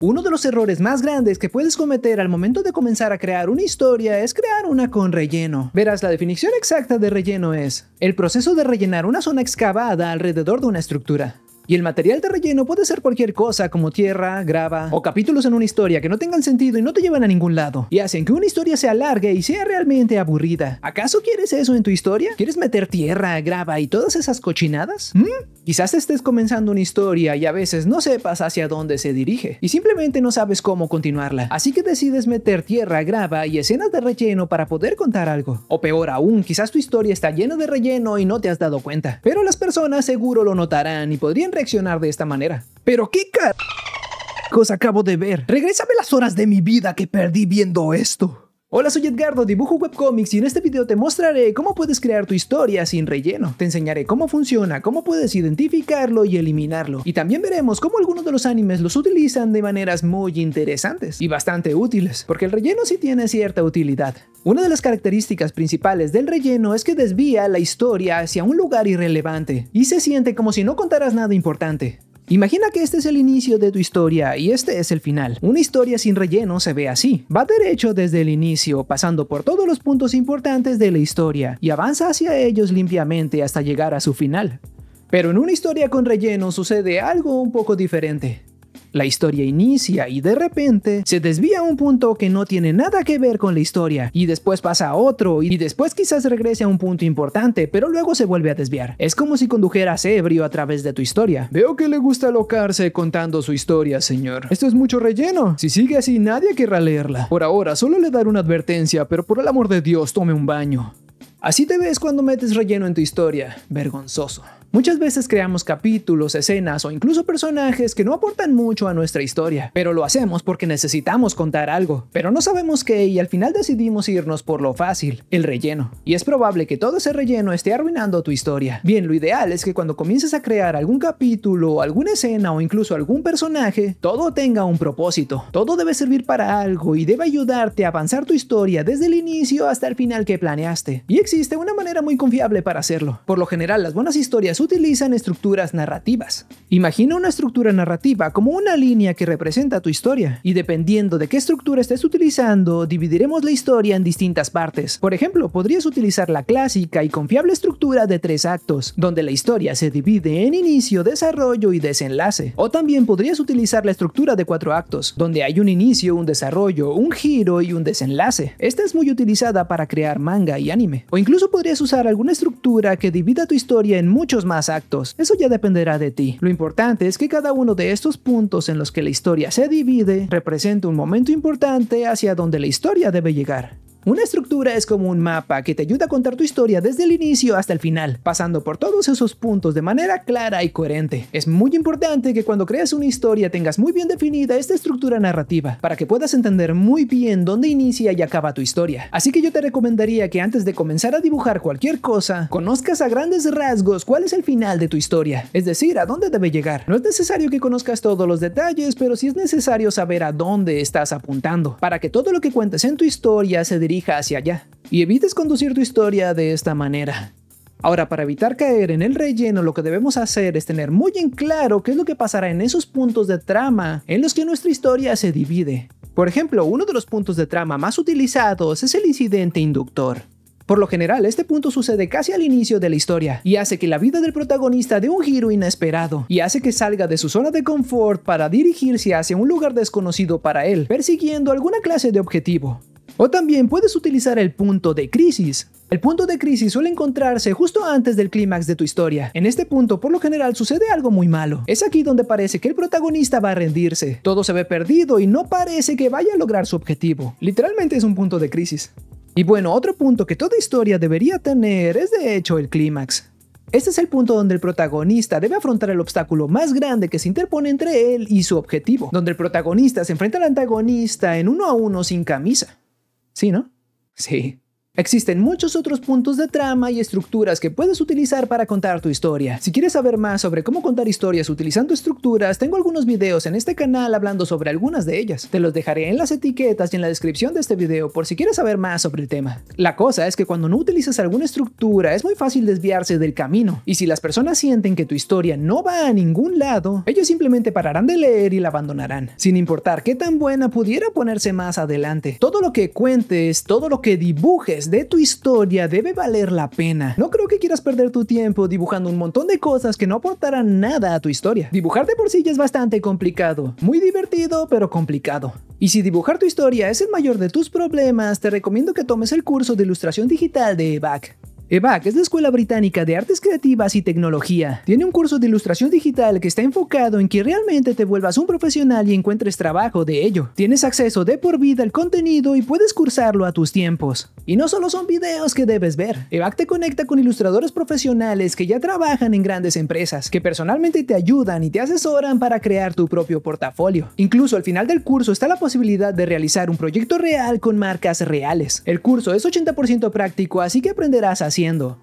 Uno de los errores más grandes que puedes cometer al momento de comenzar a crear una historia es crear una con relleno. Verás, la definición exacta de relleno es el proceso de rellenar una zona excavada alrededor de una estructura. Y el material de relleno puede ser cualquier cosa como tierra, grava o capítulos en una historia que no tengan sentido y no te llevan a ningún lado y hacen que una historia se alargue y sea realmente aburrida. ¿Acaso quieres eso en tu historia? ¿Quieres meter tierra, grava y todas esas cochinadas? ¿Mm? Quizás estés comenzando una historia y a veces no sepas hacia dónde se dirige y simplemente no sabes cómo continuarla. Así que decides meter tierra, grava y escenas de relleno para poder contar algo. O peor aún, quizás tu historia está llena de relleno y no te has dado cuenta. Pero las personas seguro lo notarán y podrían reaccionar de esta manera. Pero qué cosa acabo de ver. Regrésame las horas de mi vida que perdí viendo esto. Hola soy Edgardo, dibujo webcomics y en este video te mostraré cómo puedes crear tu historia sin relleno. Te enseñaré cómo funciona, cómo puedes identificarlo y eliminarlo. Y también veremos cómo algunos de los animes los utilizan de maneras muy interesantes y bastante útiles, porque el relleno sí tiene cierta utilidad. Una de las características principales del relleno es que desvía la historia hacia un lugar irrelevante y se siente como si no contaras nada importante. Imagina que este es el inicio de tu historia y este es el final. Una historia sin relleno se ve así. Va derecho desde el inicio, pasando por todos los puntos importantes de la historia y avanza hacia ellos limpiamente hasta llegar a su final. Pero en una historia con relleno sucede algo un poco diferente. La historia inicia y de repente se desvía a un punto que no tiene nada que ver con la historia y después pasa a otro y después quizás regrese a un punto importante, pero luego se vuelve a desviar. Es como si condujeras ebrio a través de tu historia. Veo que le gusta alocarse contando su historia, señor. Esto es mucho relleno. Si sigue así, nadie querrá leerla. Por ahora, solo le daré una advertencia, pero por el amor de Dios, tome un baño. Así te ves cuando metes relleno en tu historia, vergonzoso. Muchas veces creamos capítulos, escenas o incluso personajes que no aportan mucho a nuestra historia, pero lo hacemos porque necesitamos contar algo, pero no sabemos qué y al final decidimos irnos por lo fácil, el relleno. Y es probable que todo ese relleno esté arruinando tu historia. Bien, lo ideal es que cuando comiences a crear algún capítulo, alguna escena o incluso algún personaje, todo tenga un propósito. Todo debe servir para algo y debe ayudarte a avanzar tu historia desde el inicio hasta el final que planeaste. Y existe una manera muy confiable para hacerlo. Por lo general, las buenas historias utilizan estructuras narrativas. Imagina una estructura narrativa como una línea que representa tu historia, y dependiendo de qué estructura estés utilizando, dividiremos la historia en distintas partes. Por ejemplo, podrías utilizar la clásica y confiable estructura de tres actos, donde la historia se divide en inicio, desarrollo y desenlace. O también podrías utilizar la estructura de cuatro actos, donde hay un inicio, un desarrollo, un giro y un desenlace. Esta es muy utilizada para crear manga y anime. O incluso podrías usar alguna estructura que divida tu historia en muchos más actos. Eso ya dependerá de ti. Lo importante es que cada uno de estos puntos en los que la historia se divide represente un momento importante hacia donde la historia debe llegar. Una estructura es como un mapa que te ayuda a contar tu historia desde el inicio hasta el final, pasando por todos esos puntos de manera clara y coherente. Es muy importante que cuando creas una historia tengas muy bien definida esta estructura narrativa, para que puedas entender muy bien dónde inicia y acaba tu historia. Así que yo te recomendaría que antes de comenzar a dibujar cualquier cosa, conozcas a grandes rasgos cuál es el final de tu historia, es decir, a dónde debe llegar. No es necesario que conozcas todos los detalles, pero sí es necesario saber a dónde estás apuntando, para que todo lo que cuentes en tu historia se dirija hacia allá y evites conducir tu historia de esta manera. Ahora, para evitar caer en el relleno, lo que debemos hacer es tener muy en claro qué es lo que pasará en esos puntos de trama en los que nuestra historia se divide. Por ejemplo, uno de los puntos de trama más utilizados es el incidente inductor. Por lo general, este punto sucede casi al inicio de la historia y hace que la vida del protagonista dé un giro inesperado y hace que salga de su zona de confort para dirigirse hacia un lugar desconocido para él, persiguiendo alguna clase de objetivo. O también puedes utilizar el punto de crisis. El punto de crisis suele encontrarse justo antes del clímax de tu historia. En este punto, por lo general, sucede algo muy malo. Es aquí donde parece que el protagonista va a rendirse. Todo se ve perdido y no parece que vaya a lograr su objetivo. Literalmente es un punto de crisis. Y bueno, otro punto que toda historia debería tener es de hecho el clímax. Este es el punto donde el protagonista debe afrontar el obstáculo más grande que se interpone entre él y su objetivo, donde el protagonista se enfrenta al antagonista en uno a uno sin camisa. Sí, ¿no? Sí. Existen muchos otros puntos de trama y estructuras que puedes utilizar para contar tu historia. Si quieres saber más sobre cómo contar historias utilizando estructuras, tengo algunos videos en este canal hablando sobre algunas de ellas. Te los dejaré en las etiquetas y en la descripción de este video por si quieres saber más sobre el tema. La cosa es que cuando no utilizas alguna estructura es muy fácil desviarse del camino, y si las personas sienten que tu historia no va a ningún lado, ellos simplemente pararán de leer y la abandonarán, sin importar qué tan buena pudiera ponerse más adelante. Todo lo que cuentes, todo lo que dibujes, pues, de tu historia debe valer la pena. No creo que quieras perder tu tiempo dibujando un montón de cosas que no aportarán nada a tu historia. Dibujar de por sí ya es bastante complicado, muy divertido pero complicado. Y si dibujar tu historia es el mayor de tus problemas, te recomiendo que tomes el curso de ilustración digital de EVAC. Evac es la Escuela Británica de Artes Creativas y Tecnología. Tiene un curso de ilustración digital que está enfocado en que realmente te vuelvas un profesional y encuentres trabajo de ello. Tienes acceso de por vida al contenido y puedes cursarlo a tus tiempos. Y no solo son videos que debes ver. Evac te conecta con ilustradores profesionales que ya trabajan en grandes empresas, que personalmente te ayudan y te asesoran para crear tu propio portafolio. Incluso al final del curso está la posibilidad de realizar un proyecto real con marcas reales. El curso es 80% práctico, así que aprenderás a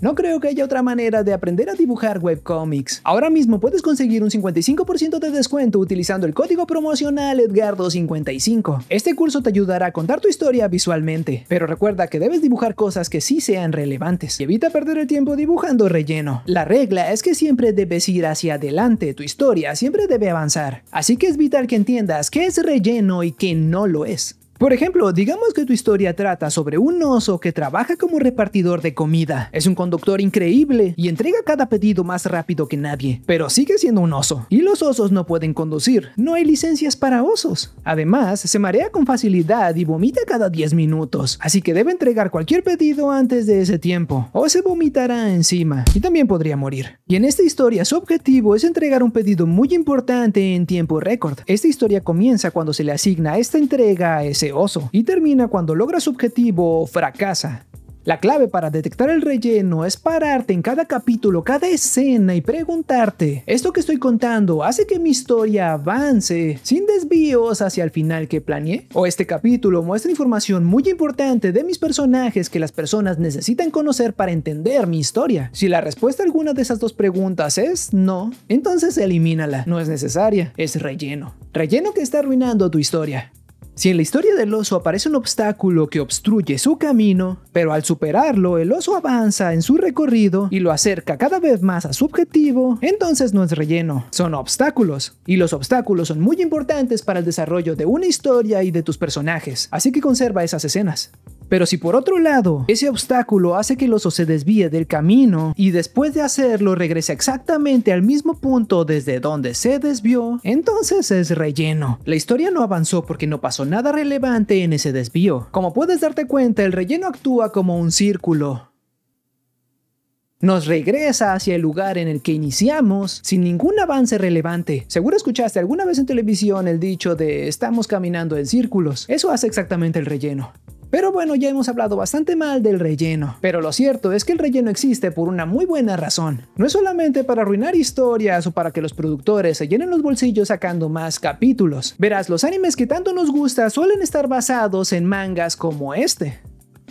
no creo que haya otra manera de aprender a dibujar webcomics. Ahora mismo puedes conseguir un 55% de descuento utilizando el código promocional Edgardo55. Este curso te ayudará a contar tu historia visualmente, pero recuerda que debes dibujar cosas que sí sean relevantes y evita perder el tiempo dibujando relleno. La regla es que siempre debes ir hacia adelante, tu historia siempre debe avanzar, así que es vital que entiendas qué es relleno y qué no lo es. Por ejemplo, digamos que tu historia trata sobre un oso que trabaja como repartidor de comida. Es un conductor increíble y entrega cada pedido más rápido que nadie, pero sigue siendo un oso. Y los osos no pueden conducir, no hay licencias para osos. Además, se marea con facilidad y vomita cada 10 minutos, así que debe entregar cualquier pedido antes de ese tiempo, o se vomitará encima y también podría morir. Y en esta historia su objetivo es entregar un pedido muy importante en tiempo récord. Esta historia comienza cuando se le asigna esta entrega a ese y termina cuando logra su objetivo o fracasa. La clave para detectar el relleno es pararte en cada capítulo, cada escena y preguntarte, ¿esto que estoy contando hace que mi historia avance sin desvíos hacia el final que planeé? ¿O este capítulo muestra información muy importante de mis personajes que las personas necesitan conocer para entender mi historia? Si la respuesta a alguna de esas dos preguntas es no, entonces elimínala, no es necesaria, es relleno. Relleno que está arruinando tu historia. Si en la historia del oso aparece un obstáculo que obstruye su camino, pero al superarlo el oso avanza en su recorrido y lo acerca cada vez más a su objetivo, entonces no es relleno, son obstáculos. Y los obstáculos son muy importantes para el desarrollo de una historia y de tus personajes, así que conserva esas escenas. Pero si por otro lado ese obstáculo hace que el oso se desvíe del camino y después de hacerlo regresa exactamente al mismo punto desde donde se desvió, entonces es relleno. La historia no avanzó porque no pasó nada relevante en ese desvío. Como puedes darte cuenta, el relleno actúa como un círculo nos regresa hacia el lugar en el que iniciamos sin ningún avance relevante. Seguro escuchaste alguna vez en televisión el dicho de estamos caminando en círculos. Eso hace exactamente el relleno. Pero bueno, ya hemos hablado bastante mal del relleno, pero lo cierto es que el relleno existe por una muy buena razón. No es solamente para arruinar historias o para que los productores se llenen los bolsillos sacando más capítulos. Verás, los animes que tanto nos gusta suelen estar basados en mangas como este.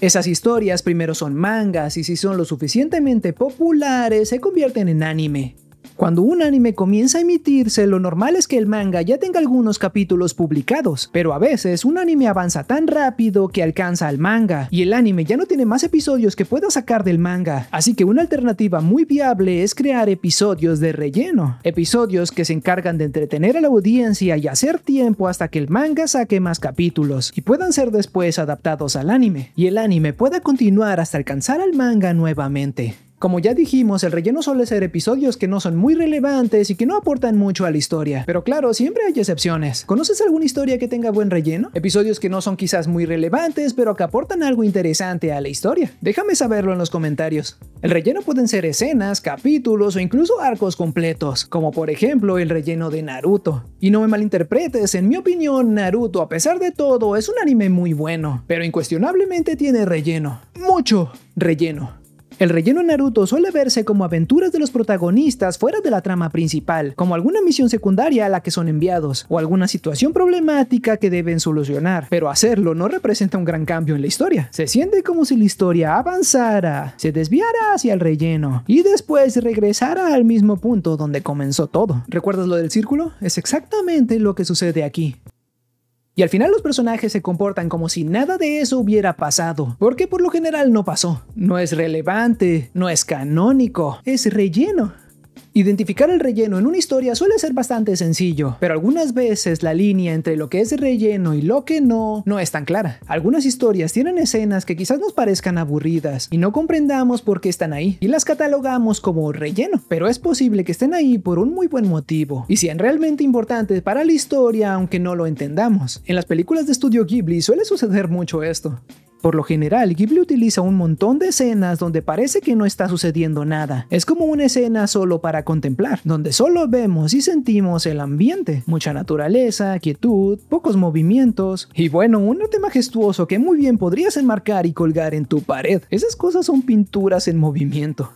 Esas historias primero son mangas y si son lo suficientemente populares se convierten en anime. Cuando un anime comienza a emitirse, lo normal es que el manga ya tenga algunos capítulos publicados, pero a veces un anime avanza tan rápido que alcanza al manga, y el anime ya no tiene más episodios que pueda sacar del manga, así que una alternativa muy viable es crear episodios de relleno, episodios que se encargan de entretener a la audiencia y hacer tiempo hasta que el manga saque más capítulos, y puedan ser después adaptados al anime, y el anime pueda continuar hasta alcanzar al manga nuevamente. Como ya dijimos, el relleno suele ser episodios que no son muy relevantes y que no aportan mucho a la historia. Pero claro, siempre hay excepciones. ¿Conoces alguna historia que tenga buen relleno? Episodios que no son quizás muy relevantes, pero que aportan algo interesante a la historia. Déjame saberlo en los comentarios. El relleno pueden ser escenas, capítulos o incluso arcos completos, como por ejemplo el relleno de Naruto. Y no me malinterpretes, en mi opinión, Naruto, a pesar de todo, es un anime muy bueno, pero incuestionablemente tiene relleno. Mucho relleno. El relleno Naruto suele verse como aventuras de los protagonistas fuera de la trama principal, como alguna misión secundaria a la que son enviados, o alguna situación problemática que deben solucionar, pero hacerlo no representa un gran cambio en la historia. Se siente como si la historia avanzara, se desviara hacia el relleno, y después regresara al mismo punto donde comenzó todo. ¿Recuerdas lo del círculo? Es exactamente lo que sucede aquí. Y al final los personajes se comportan como si nada de eso hubiera pasado, porque por lo general no pasó. No es relevante, no es canónico, es relleno. Identificar el relleno en una historia suele ser bastante sencillo, pero algunas veces la línea entre lo que es relleno y lo que no no es tan clara. Algunas historias tienen escenas que quizás nos parezcan aburridas y no comprendamos por qué están ahí y las catalogamos como relleno, pero es posible que estén ahí por un muy buen motivo y sean realmente importantes para la historia aunque no lo entendamos. En las películas de estudio Ghibli suele suceder mucho esto. Por lo general, Ghibli utiliza un montón de escenas donde parece que no está sucediendo nada. Es como una escena solo para contemplar, donde solo vemos y sentimos el ambiente, mucha naturaleza, quietud, pocos movimientos y bueno, un arte majestuoso que muy bien podrías enmarcar y colgar en tu pared. Esas cosas son pinturas en movimiento.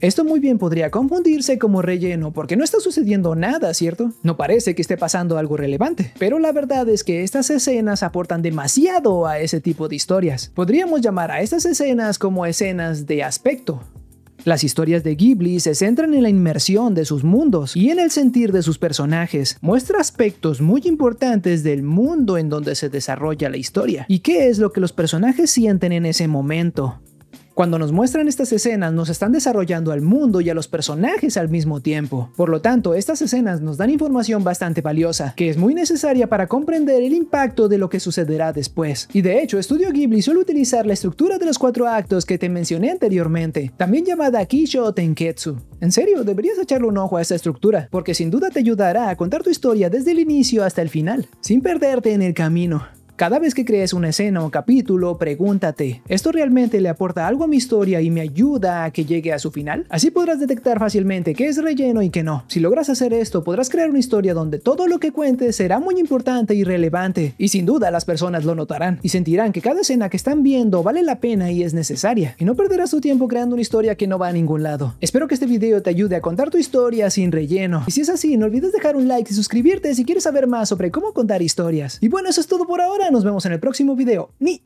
Esto muy bien podría confundirse como relleno porque no está sucediendo nada, ¿cierto? No parece que esté pasando algo relevante, pero la verdad es que estas escenas aportan demasiado a ese tipo de historias. Podríamos llamar a estas escenas como escenas de aspecto, las historias de Ghibli se centran en la inmersión de sus mundos y en el sentir de sus personajes. Muestra aspectos muy importantes del mundo en donde se desarrolla la historia y qué es lo que los personajes sienten en ese momento. Cuando nos muestran estas escenas, nos están desarrollando al mundo y a los personajes al mismo tiempo. Por lo tanto, estas escenas nos dan información bastante valiosa, que es muy necesaria para comprender el impacto de lo que sucederá después. Y de hecho, Studio Ghibli suele utilizar la estructura de los cuatro actos que te mencioné anteriormente, también llamada Kisho Tenketsu. En serio, deberías echarle un ojo a esta estructura, porque sin duda te ayudará a contar tu historia desde el inicio hasta el final, sin perderte en el camino. Cada vez que crees una escena o capítulo, pregúntate, ¿esto realmente le aporta algo a mi historia y me ayuda a que llegue a su final? Así podrás detectar fácilmente qué es relleno y qué no. Si logras hacer esto, podrás crear una historia donde todo lo que cuentes será muy importante y relevante, y sin duda las personas lo notarán y sentirán que cada escena que están viendo vale la pena y es necesaria, y no perderás tu tiempo creando una historia que no va a ningún lado. Espero que este video te ayude a contar tu historia sin relleno, y si es así, no olvides dejar un like y suscribirte si quieres saber más sobre cómo contar historias. Y bueno, eso es todo por ahora. Nos vemos en el próximo video. ¡Ni!